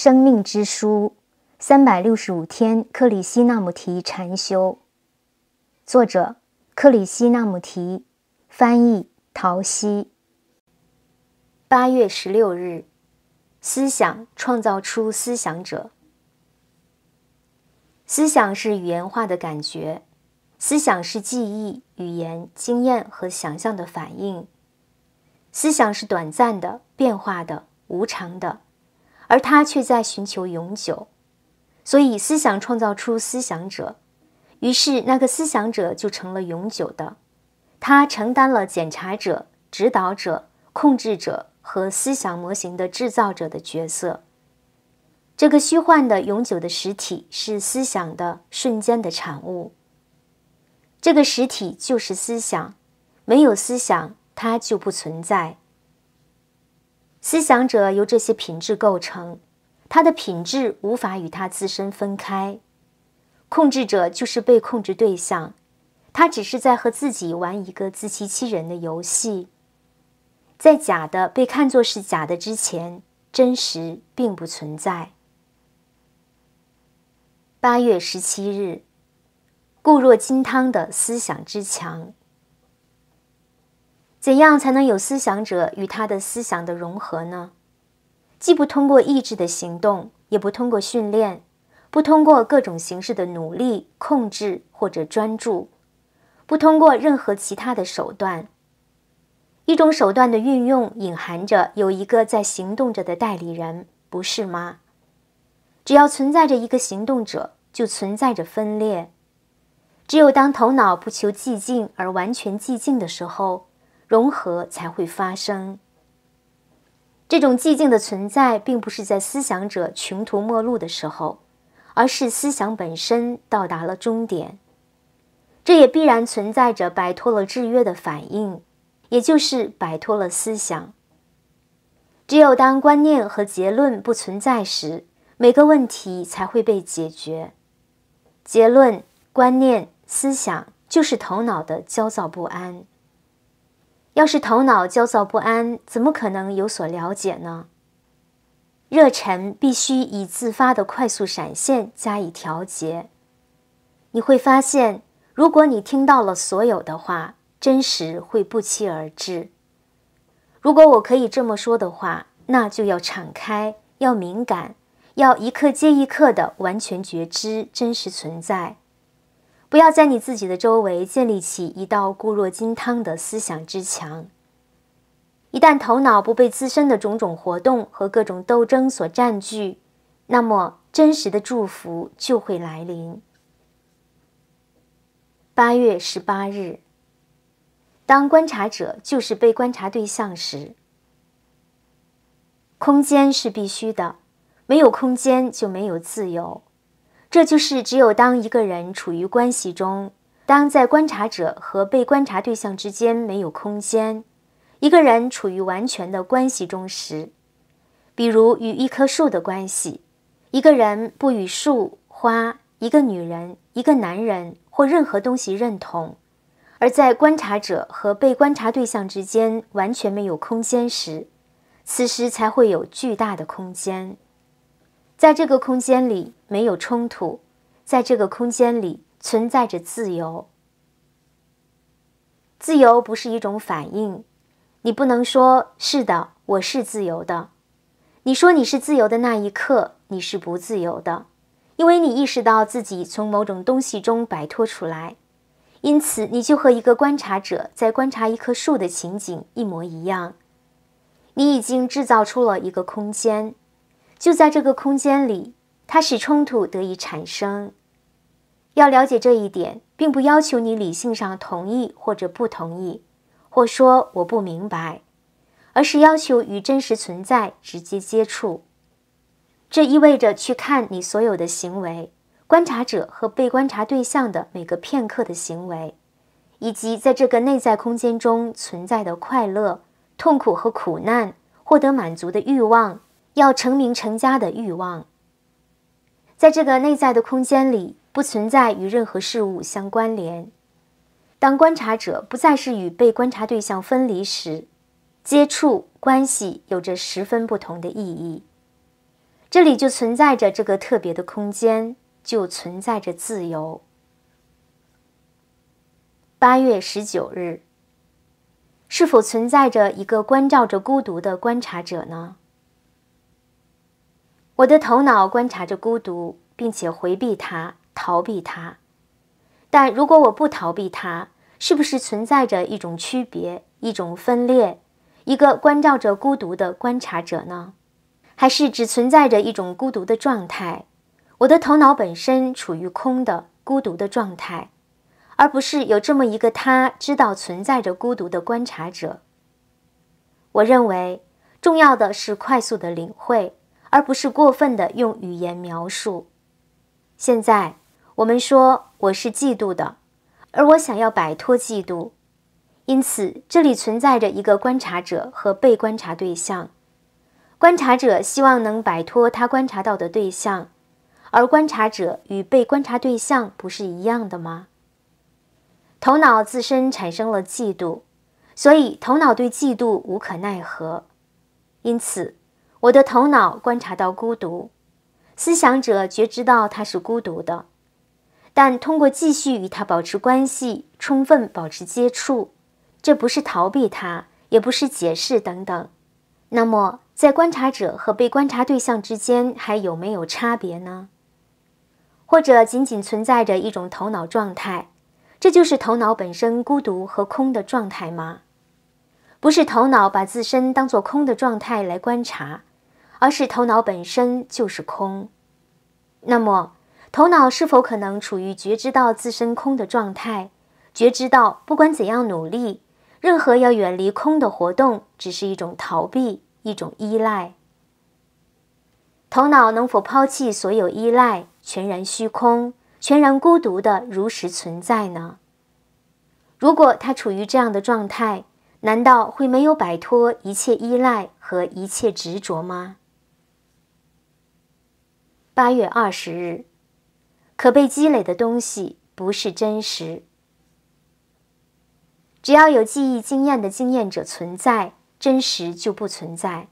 《生命之书》三百六十五天克里希那穆提禅修，作者克里希那穆提，翻译陶希。八月十六日，思想创造出思想者。思想是语言化的感觉，思想是记忆、语言、经验和想象的反应。思想是短暂的、变化的、无常的。而他却在寻求永久，所以思想创造出思想者，于是那个思想者就成了永久的。他承担了检查者、指导者、控制者和思想模型的制造者的角色。这个虚幻的永久的实体是思想的瞬间的产物。这个实体就是思想，没有思想，它就不存在。思想者由这些品质构成，他的品质无法与他自身分开。控制者就是被控制对象，他只是在和自己玩一个自欺欺人的游戏。在假的被看作是假的之前，真实并不存在。八月十七日，固若金汤的思想之墙。怎样才能有思想者与他的思想的融合呢？既不通过意志的行动，也不通过训练，不通过各种形式的努力控制或者专注，不通过任何其他的手段。一种手段的运用隐含着有一个在行动着的代理人，不是吗？只要存在着一个行动者，就存在着分裂。只有当头脑不求寂静而完全寂静的时候。融合才会发生。这种寂静的存在，并不是在思想者穷途末路的时候，而是思想本身到达了终点。这也必然存在着摆脱了制约的反应，也就是摆脱了思想。只有当观念和结论不存在时，每个问题才会被解决。结论、观念、思想，就是头脑的焦躁不安。要是头脑焦躁不安，怎么可能有所了解呢？热忱必须以自发的快速闪现加以调节。你会发现，如果你听到了所有的话，真实会不期而至。如果我可以这么说的话，那就要敞开，要敏感，要一刻接一刻的完全觉知真实存在。不要在你自己的周围建立起一道固若金汤的思想之墙。一旦头脑不被自身的种种活动和各种斗争所占据，那么真实的祝福就会来临。八月十八日，当观察者就是被观察对象时，空间是必须的，没有空间就没有自由。这就是只有当一个人处于关系中，当在观察者和被观察对象之间没有空间，一个人处于完全的关系中时，比如与一棵树的关系，一个人不与树、花、一个女人、一个男人或任何东西认同，而在观察者和被观察对象之间完全没有空间时，此时才会有巨大的空间，在这个空间里。没有冲突，在这个空间里存在着自由。自由不是一种反应，你不能说“是的，我是自由的”。你说你是自由的那一刻，你是不自由的，因为你意识到自己从某种东西中摆脱出来，因此你就和一个观察者在观察一棵树的情景一模一样。你已经制造出了一个空间，就在这个空间里。它使冲突得以产生。要了解这一点，并不要求你理性上同意或者不同意，或说我不明白，而是要求与真实存在直接接触。这意味着去看你所有的行为，观察者和被观察对象的每个片刻的行为，以及在这个内在空间中存在的快乐、痛苦和苦难，获得满足的欲望，要成名成家的欲望。在这个内在的空间里，不存在与任何事物相关联。当观察者不再是与被观察对象分离时，接触关系有着十分不同的意义。这里就存在着这个特别的空间，就存在着自由。八月十九日，是否存在着一个关照着孤独的观察者呢？我的头脑观察着孤独，并且回避它，逃避它。但如果我不逃避它，是不是存在着一种区别，一种分裂，一个关照着孤独的观察者呢？还是只存在着一种孤独的状态？我的头脑本身处于空的孤独的状态，而不是有这么一个他知道存在着孤独的观察者。我认为，重要的是快速的领会。而不是过分的用语言描述。现在我们说我是嫉妒的，而我想要摆脱嫉妒，因此这里存在着一个观察者和被观察对象。观察者希望能摆脱他观察到的对象，而观察者与被观察对象不是一样的吗？头脑自身产生了嫉妒，所以头脑对嫉妒无可奈何，因此。我的头脑观察到孤独，思想者觉知到他是孤独的，但通过继续与他保持关系，充分保持接触，这不是逃避他，也不是解释等等。那么，在观察者和被观察对象之间还有没有差别呢？或者仅仅存在着一种头脑状态，这就是头脑本身孤独和空的状态吗？不是头脑把自身当做空的状态来观察。而是头脑本身就是空。那么，头脑是否可能处于觉知到自身空的状态？觉知到不管怎样努力，任何要远离空的活动只是一种逃避，一种依赖。头脑能否抛弃所有依赖，全然虚空，全然孤独的如实存在呢？如果他处于这样的状态，难道会没有摆脱一切依赖和一切执着吗？八月二十日，可被积累的东西不是真实。只要有记忆经验的经验者存在，真实就不存在。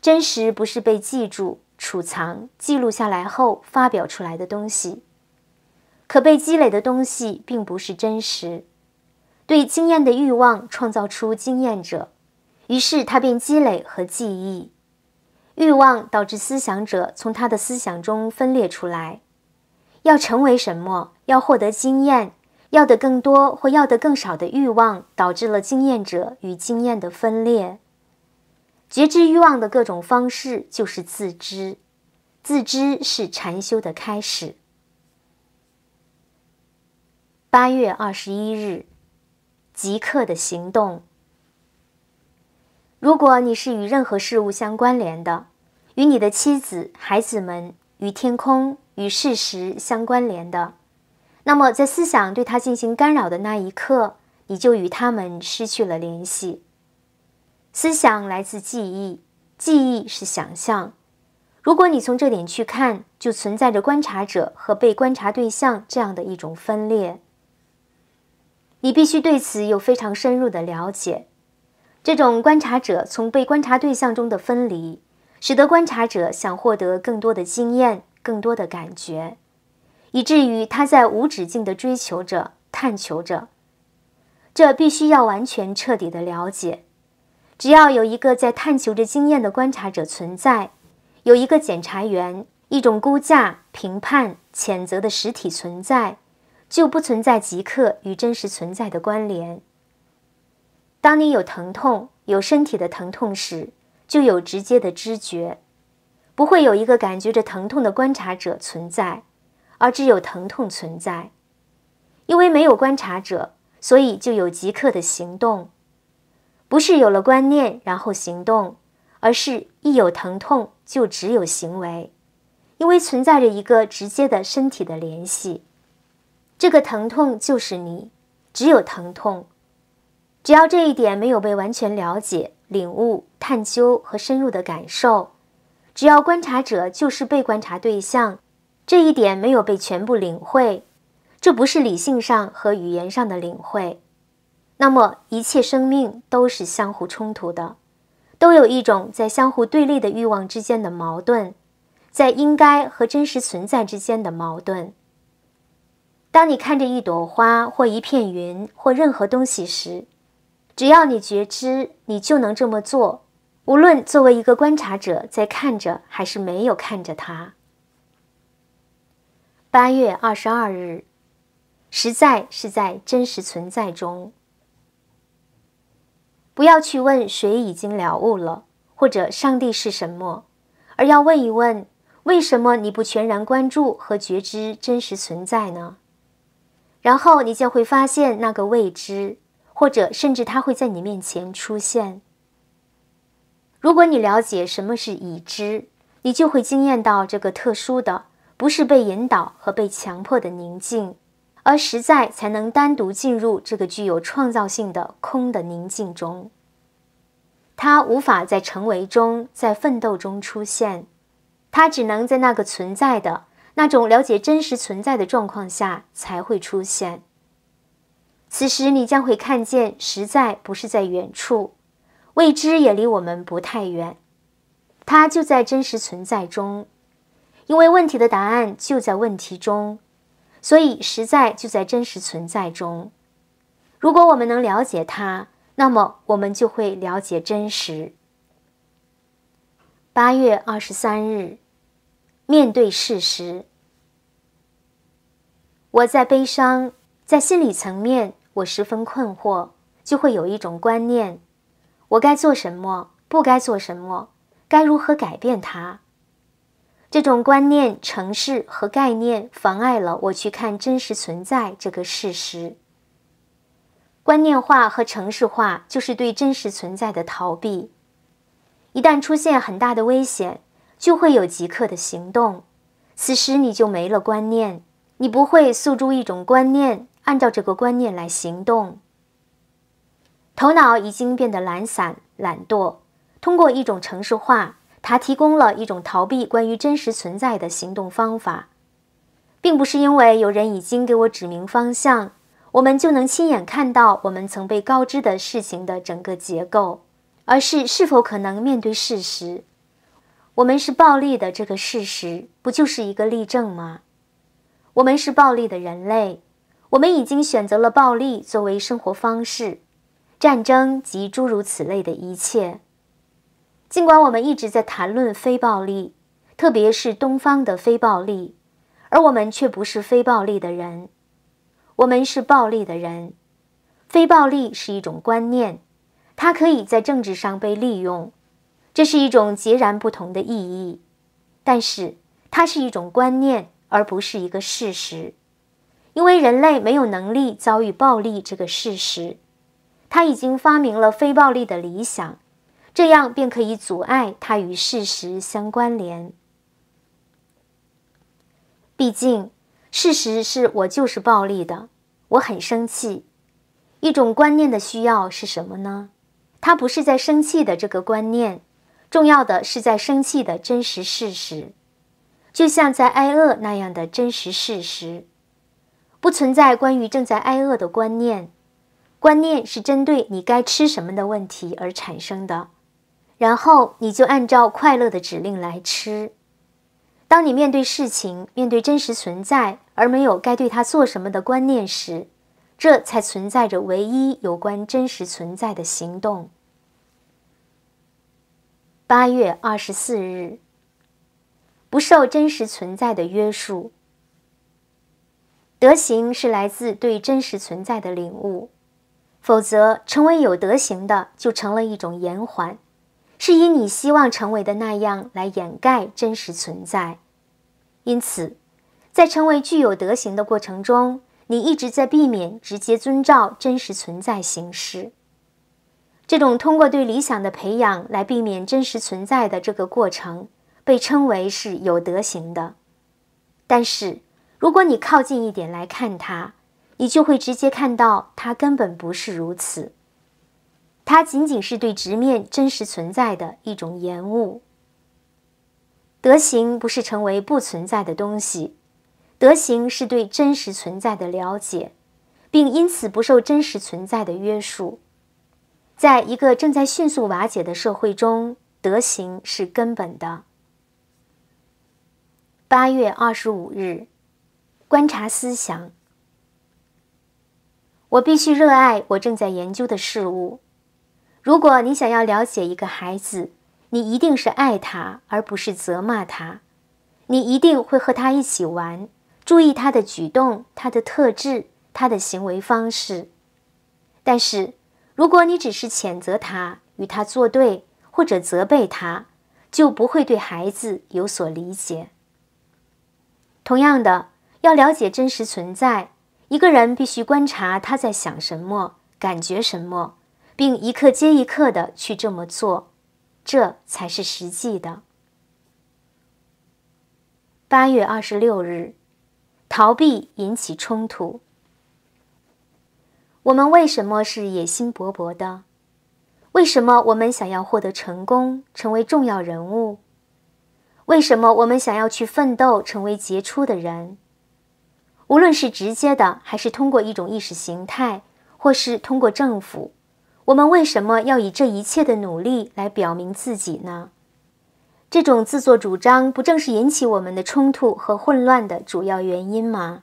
真实不是被记住、储藏、记录下来后发表出来的东西。可被积累的东西并不是真实。对经验的欲望创造出经验者，于是他便积累和记忆。欲望导致思想者从他的思想中分裂出来，要成为什么，要获得经验，要得更多或要得更少的欲望，导致了经验者与经验的分裂。觉知欲望的各种方式就是自知，自知是禅修的开始。八月二十一日，即刻的行动。如果你是与任何事物相关联的，与你的妻子、孩子们、与天空、与事实相关联的，那么在思想对它进行干扰的那一刻，你就与他们失去了联系。思想来自记忆，记忆是想象。如果你从这点去看，就存在着观察者和被观察对象这样的一种分裂。你必须对此有非常深入的了解。这种观察者从被观察对象中的分离，使得观察者想获得更多的经验、更多的感觉，以至于他在无止境的追求着、探求着。这必须要完全彻底的了解。只要有一个在探求着经验的观察者存在，有一个检查员、一种估价、评判、谴责的实体存在，就不存在即刻与真实存在的关联。当你有疼痛，有身体的疼痛时，就有直接的知觉，不会有一个感觉着疼痛的观察者存在，而只有疼痛存在。因为没有观察者，所以就有即刻的行动，不是有了观念然后行动，而是一有疼痛就只有行为，因为存在着一个直接的身体的联系，这个疼痛就是你，只有疼痛。只要这一点没有被完全了解、领悟、探究和深入的感受，只要观察者就是被观察对象，这一点没有被全部领会，这不是理性上和语言上的领会。那么，一切生命都是相互冲突的，都有一种在相互对立的欲望之间的矛盾，在应该和真实存在之间的矛盾。当你看着一朵花或一片云或任何东西时，只要你觉知，你就能这么做。无论作为一个观察者在看着，还是没有看着他。八月二十二日，实在是在真实存在中。不要去问谁已经了悟了，或者上帝是什么，而要问一问：为什么你不全然关注和觉知真实存在呢？然后你将会发现那个未知。或者甚至它会在你面前出现。如果你了解什么是已知，你就会惊艳到这个特殊的，不是被引导和被强迫的宁静，而实在才能单独进入这个具有创造性的空的宁静中。它无法在成为中、在奋斗中出现，它只能在那个存在的、那种了解真实存在的状况下才会出现。此时，你将会看见，实在不是在远处，未知也离我们不太远，它就在真实存在中。因为问题的答案就在问题中，所以实在就在真实存在中。如果我们能了解它，那么我们就会了解真实。八月二十三日，面对事实，我在悲伤。在心理层面，我十分困惑，就会有一种观念：我该做什么，不该做什么，该如何改变它？这种观念、城市和概念妨碍了我去看真实存在这个事实。观念化和城市化就是对真实存在的逃避。一旦出现很大的危险，就会有即刻的行动，此时你就没了观念，你不会诉诸一种观念。按照这个观念来行动，头脑已经变得懒散、懒惰。通过一种程式化，它提供了一种逃避关于真实存在的行动方法，并不是因为有人已经给我指明方向，我们就能亲眼看到我们曾被告知的事情的整个结构，而是是否可能面对事实。我们是暴力的这个事实，不就是一个例证吗？我们是暴力的人类。我们已经选择了暴力作为生活方式，战争及诸如此类的一切。尽管我们一直在谈论非暴力，特别是东方的非暴力，而我们却不是非暴力的人，我们是暴力的人。非暴力是一种观念，它可以在政治上被利用，这是一种截然不同的意义。但是，它是一种观念，而不是一个事实。因为人类没有能力遭遇暴力这个事实，他已经发明了非暴力的理想，这样便可以阻碍他与事实相关联。毕竟，事实是我就是暴力的，我很生气。一种观念的需要是什么呢？它不是在生气的这个观念，重要的是在生气的真实事实，就像在挨饿那样的真实事实。不存在关于正在挨饿的观念，观念是针对你该吃什么的问题而产生的。然后你就按照快乐的指令来吃。当你面对事情、面对真实存在，而没有该对它做什么的观念时，这才存在着唯一有关真实存在的行动。八月二十四日，不受真实存在的约束。德行是来自对真实存在的领悟，否则成为有德行的就成了一种延缓，是以你希望成为的那样来掩盖真实存在。因此，在成为具有德行的过程中，你一直在避免直接遵照真实存在行事。这种通过对理想的培养来避免真实存在的这个过程，被称为是有德行的，但是。如果你靠近一点来看它，你就会直接看到它根本不是如此。它仅仅是对直面真实存在的一种延误。德行不是成为不存在的东西，德行是对真实存在的了解，并因此不受真实存在的约束。在一个正在迅速瓦解的社会中，德行是根本的。八月二十五日。观察思想。我必须热爱我正在研究的事物。如果你想要了解一个孩子，你一定是爱他而不是责骂他，你一定会和他一起玩，注意他的举动、他的特质、他的行为方式。但是，如果你只是谴责他、与他作对或者责备他，就不会对孩子有所理解。同样的。要了解真实存在一个人，必须观察他在想什么、感觉什么，并一刻接一刻的去这么做，这才是实际的。八月二十六日，逃避引起冲突。我们为什么是野心勃勃的？为什么我们想要获得成功、成为重要人物？为什么我们想要去奋斗、成为杰出的人？无论是直接的，还是通过一种意识形态，或是通过政府，我们为什么要以这一切的努力来表明自己呢？这种自作主张，不正是引起我们的冲突和混乱的主要原因吗？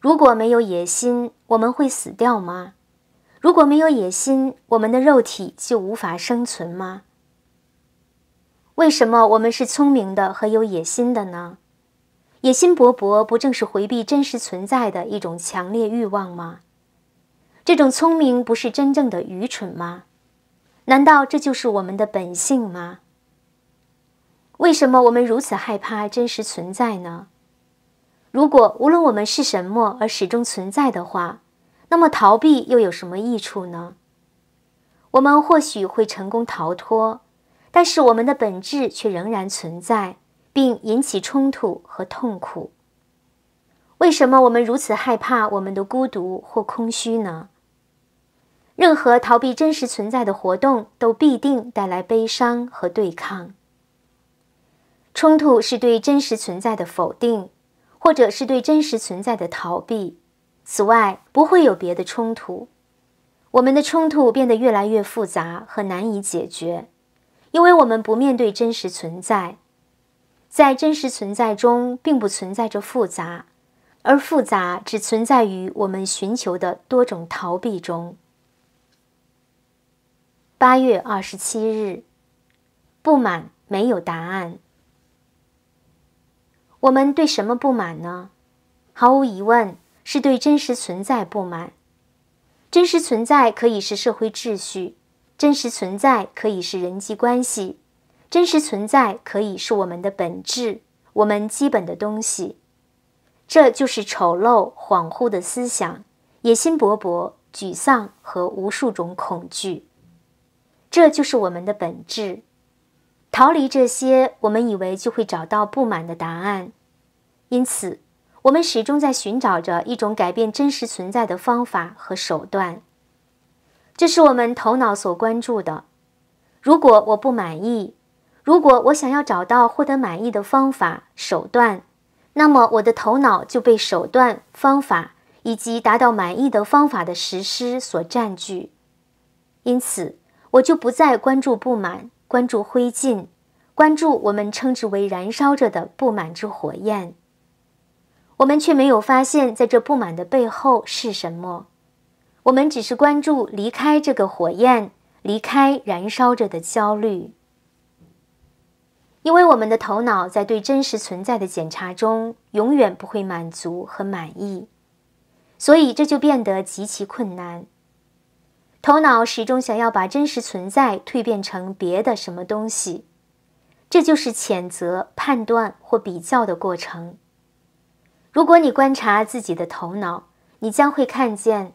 如果没有野心，我们会死掉吗？如果没有野心，我们的肉体就无法生存吗？为什么我们是聪明的和有野心的呢？野心勃勃，不正是回避真实存在的一种强烈欲望吗？这种聪明不是真正的愚蠢吗？难道这就是我们的本性吗？为什么我们如此害怕真实存在呢？如果无论我们是什么而始终存在的话，那么逃避又有什么益处呢？我们或许会成功逃脱，但是我们的本质却仍然存在。并引起冲突和痛苦。为什么我们如此害怕我们的孤独或空虚呢？任何逃避真实存在的活动都必定带来悲伤和对抗。冲突是对真实存在的否定，或者是对真实存在的逃避。此外，不会有别的冲突。我们的冲突变得越来越复杂和难以解决，因为我们不面对真实存在。在真实存在中，并不存在着复杂，而复杂只存在于我们寻求的多种逃避中。八月二十七日，不满没有答案。我们对什么不满呢？毫无疑问，是对真实存在不满。真实存在可以是社会秩序，真实存在可以是人际关系。真实存在可以是我们的本质，我们基本的东西。这就是丑陋、恍惚的思想、野心勃勃、沮丧和无数种恐惧。这就是我们的本质。逃离这些，我们以为就会找到不满的答案。因此，我们始终在寻找着一种改变真实存在的方法和手段。这是我们头脑所关注的。如果我不满意，如果我想要找到获得满意的方法手段，那么我的头脑就被手段、方法以及达到满意的方法的实施所占据。因此，我就不再关注不满，关注灰烬，关注我们称之为燃烧着的不满之火焰。我们却没有发现，在这不满的背后是什么。我们只是关注离开这个火焰，离开燃烧着的焦虑。因为我们的头脑在对真实存在的检查中永远不会满足和满意，所以这就变得极其困难。头脑始终想要把真实存在蜕变成别的什么东西，这就是谴责、判断或比较的过程。如果你观察自己的头脑，你将会看见，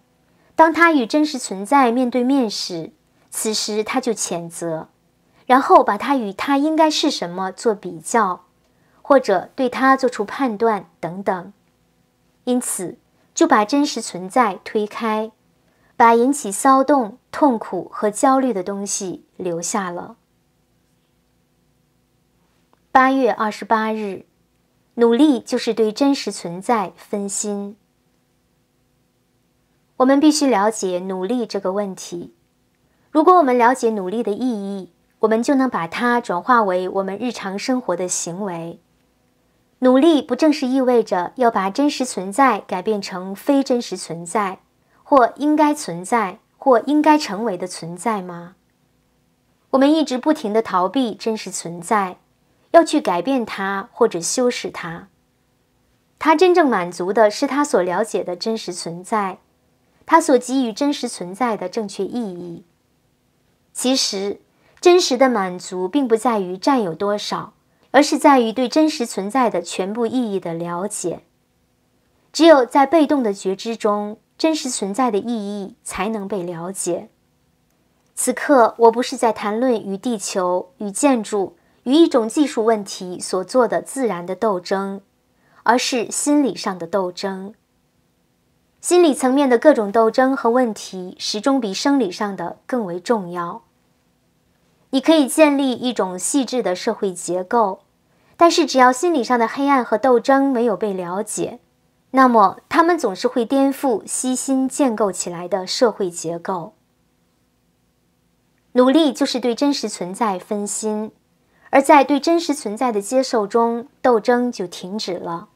当它与真实存在面对面时，此时它就谴责。然后把它与它应该是什么做比较，或者对它做出判断等等，因此就把真实存在推开，把引起骚动、痛苦和焦虑的东西留下了。八月二十八日，努力就是对真实存在分心。我们必须了解努力这个问题。如果我们了解努力的意义，我们就能把它转化为我们日常生活的行为。努力不正是意味着要把真实存在改变成非真实存在，或应该存在，或应该成为的存在吗？我们一直不停地逃避真实存在，要去改变它或者修饰它。他真正满足的是他所了解的真实存在，他所给予真实存在的正确意义。其实。真实的满足并不在于占有多少，而是在于对真实存在的全部意义的了解。只有在被动的觉知中，真实存在的意义才能被了解。此刻，我不是在谈论与地球、与建筑、与一种技术问题所做的自然的斗争，而是心理上的斗争。心理层面的各种斗争和问题，始终比生理上的更为重要。你可以建立一种细致的社会结构，但是只要心理上的黑暗和斗争没有被了解，那么他们总是会颠覆悉心建构起来的社会结构。努力就是对真实存在分心，而在对真实存在的接受中，斗争就停止了。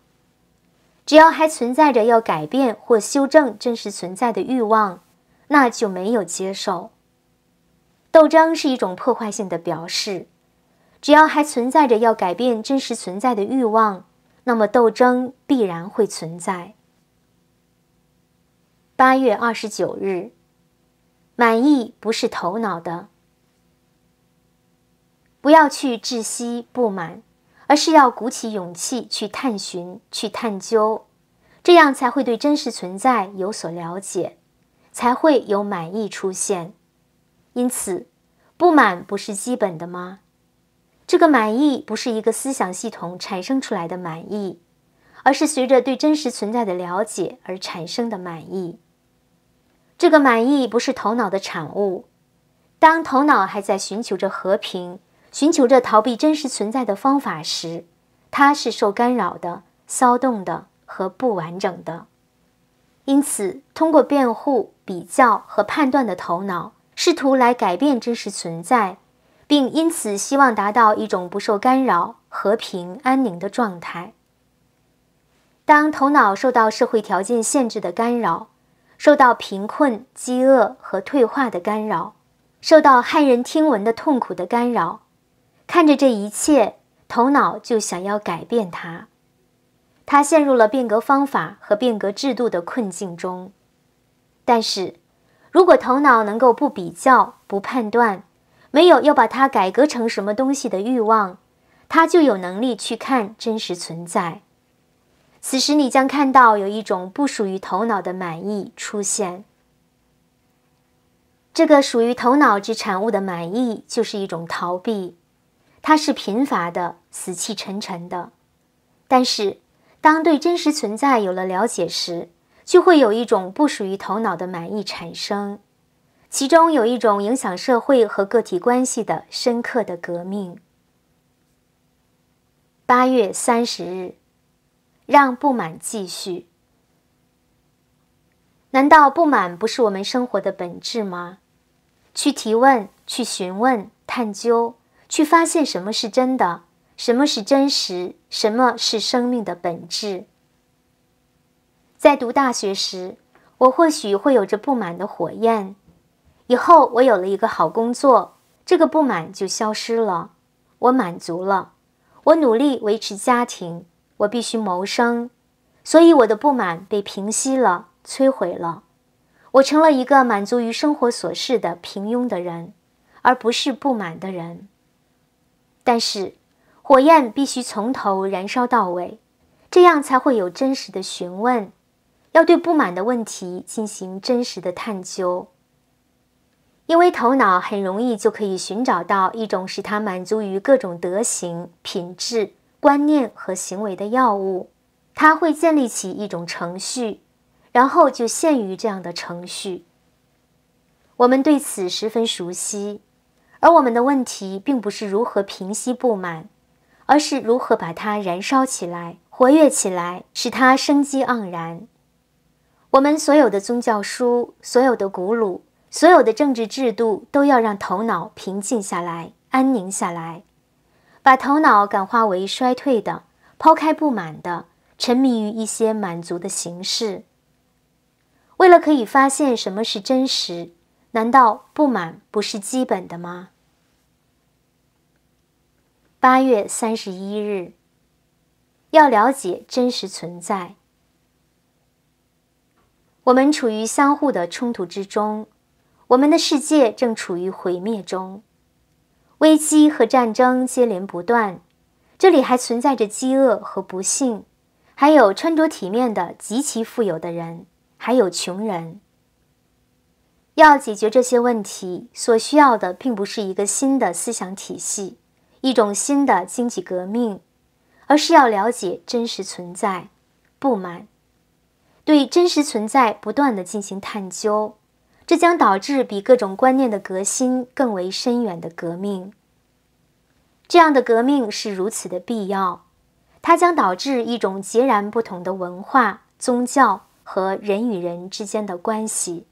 只要还存在着要改变或修正真实存在的欲望，那就没有接受。斗争是一种破坏性的表示，只要还存在着要改变真实存在的欲望，那么斗争必然会存在。八月二十九日，满意不是头脑的，不要去窒息不满，而是要鼓起勇气去探寻、去探究，这样才会对真实存在有所了解，才会有满意出现。因此，不满不是基本的吗？这个满意不是一个思想系统产生出来的满意，而是随着对真实存在的了解而产生的满意。这个满意不是头脑的产物。当头脑还在寻求着和平、寻求着逃避真实存在的方法时，它是受干扰的、骚动的和不完整的。因此，通过辩护、比较和判断的头脑。试图来改变真实存在，并因此希望达到一种不受干扰、和平安宁的状态。当头脑受到社会条件限制的干扰，受到贫困、饥饿和退化的干扰，受到骇人听闻的痛苦的干扰，看着这一切，头脑就想要改变它。他陷入了变革方法和变革制度的困境中，但是。如果头脑能够不比较、不判断，没有要把它改革成什么东西的欲望，它就有能力去看真实存在。此时，你将看到有一种不属于头脑的满意出现。这个属于头脑之产物的满意，就是一种逃避，它是贫乏的、死气沉沉的。但是，当对真实存在有了了解时，就会有一种不属于头脑的满意产生，其中有一种影响社会和个体关系的深刻的革命。八月三十日，让不满继续。难道不满不是我们生活的本质吗？去提问，去询问，探究，去发现什么是真的，什么是真实，什么是生命的本质。在读大学时，我或许会有着不满的火焰。以后我有了一个好工作，这个不满就消失了，我满足了。我努力维持家庭，我必须谋生，所以我的不满被平息了，摧毁了。我成了一个满足于生活琐事的平庸的人，而不是不满的人。但是，火焰必须从头燃烧到尾，这样才会有真实的询问。要对不满的问题进行真实的探究，因为头脑很容易就可以寻找到一种使它满足于各种德行、品质、观念和行为的药物，它会建立起一种程序，然后就限于这样的程序。我们对此十分熟悉，而我们的问题并不是如何平息不满，而是如何把它燃烧起来、活跃起来，使它生机盎然。我们所有的宗教书、所有的古鲁、所有的政治制度，都要让头脑平静下来、安宁下来，把头脑感化为衰退的，抛开不满的，沉迷于一些满足的形式。为了可以发现什么是真实，难道不满不是基本的吗？八月三十一日，要了解真实存在。我们处于相互的冲突之中，我们的世界正处于毁灭中，危机和战争接连不断，这里还存在着饥饿和不幸，还有穿着体面的极其富有的人，还有穷人。要解决这些问题，所需要的并不是一个新的思想体系，一种新的经济革命，而是要了解真实存在，不满。对真实存在不断的进行探究，这将导致比各种观念的革新更为深远的革命。这样的革命是如此的必要，它将导致一种截然不同的文化、宗教和人与人之间的关系。